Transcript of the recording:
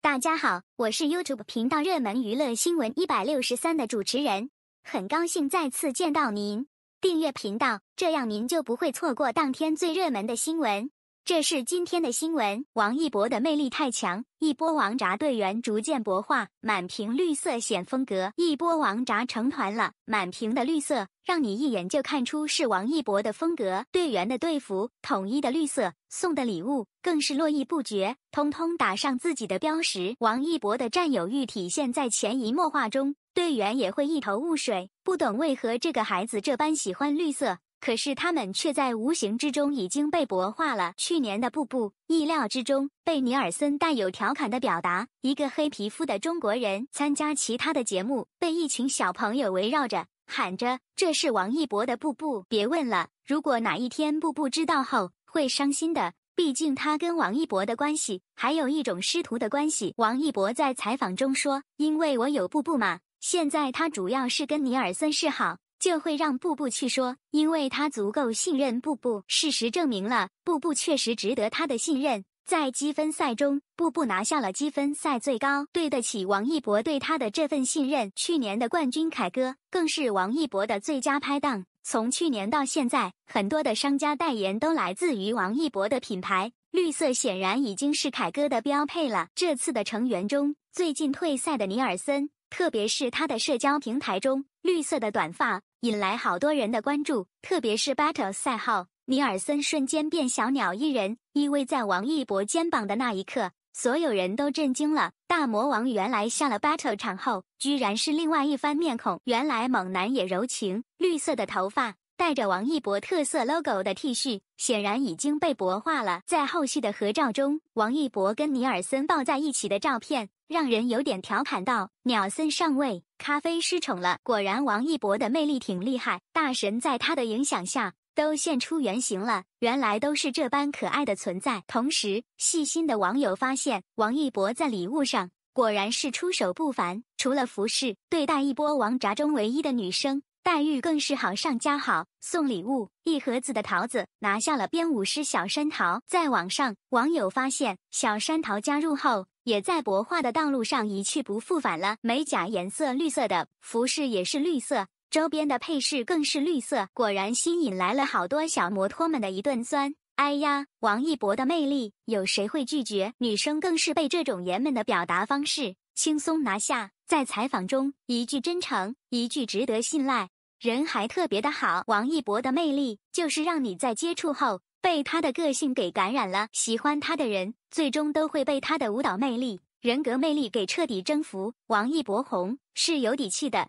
大家好，我是 YouTube 频道热门娱乐新闻一百六十三的主持人，很高兴再次见到您。订阅频道，这样您就不会错过当天最热门的新闻。这是今天的新闻。王一博的魅力太强，一波王炸队员逐渐薄化，满屏绿色显风格。一波王炸成团了，满屏的绿色让你一眼就看出是王一博的风格。队员的队服统一的绿色，送的礼物更是络绎不绝，通通打上自己的标识。王一博的占有欲体现在潜移默化中，队员也会一头雾水，不懂为何这个孩子这般喜欢绿色。可是他们却在无形之中已经被薄化了。去年的《步步》，意料之中，被尼尔森带有调侃的表达：“一个黑皮肤的中国人参加其他的节目，被一群小朋友围绕着，喊着‘这是王一博的步步’，别问了。如果哪一天步步知道后，会伤心的。毕竟他跟王一博的关系还有一种师徒的关系。”王一博在采访中说：“因为我有步步嘛，现在他主要是跟尼尔森示好。”就会让布布去说，因为他足够信任布布。事实证明了，布布确实值得他的信任。在积分赛中，布布拿下了积分赛最高，对得起王一博对他的这份信任。去年的冠军凯哥更是王一博的最佳拍档。从去年到现在，很多的商家代言都来自于王一博的品牌。绿色显然已经是凯哥的标配了。这次的成员中，最近退赛的尼尔森，特别是他的社交平台中绿色的短发。引来好多人的关注，特别是 battle 赛后，尼尔森瞬间变小鸟依人，依偎在王一博肩膀的那一刻，所有人都震惊了。大魔王原来下了 battle 场后，居然是另外一番面孔，原来猛男也柔情，绿色的头发。带着王一博特色 logo 的 T 恤，显然已经被薄化了。在后续的合照中，王一博跟尼尔森抱在一起的照片，让人有点调侃道：“鸟森上位，咖啡失宠了。果然，王一博的魅力挺厉害，大神在他的影响下都现出原形了，原来都是这般可爱的存在。同时，细心的网友发现，王一博在礼物上果然是出手不凡，除了服饰，对待一波王炸中唯一的女生。黛玉更是好上加好，送礼物一盒子的桃子，拿下了编舞师小山桃。在网上，网友发现小山桃加入后，也在博化的道路上一去不复返了。美甲颜色绿色的，服饰也是绿色，周边的配饰更是绿色。果然，吸引来了好多小摩托们的一顿酸。哎呀，王一博的魅力，有谁会拒绝？女生更是被这种爷们的表达方式轻松拿下。在采访中，一句真诚，一句值得信赖。人还特别的好，王一博的魅力就是让你在接触后被他的个性给感染了，喜欢他的人最终都会被他的舞蹈魅力、人格魅力给彻底征服。王一博红是有底气的。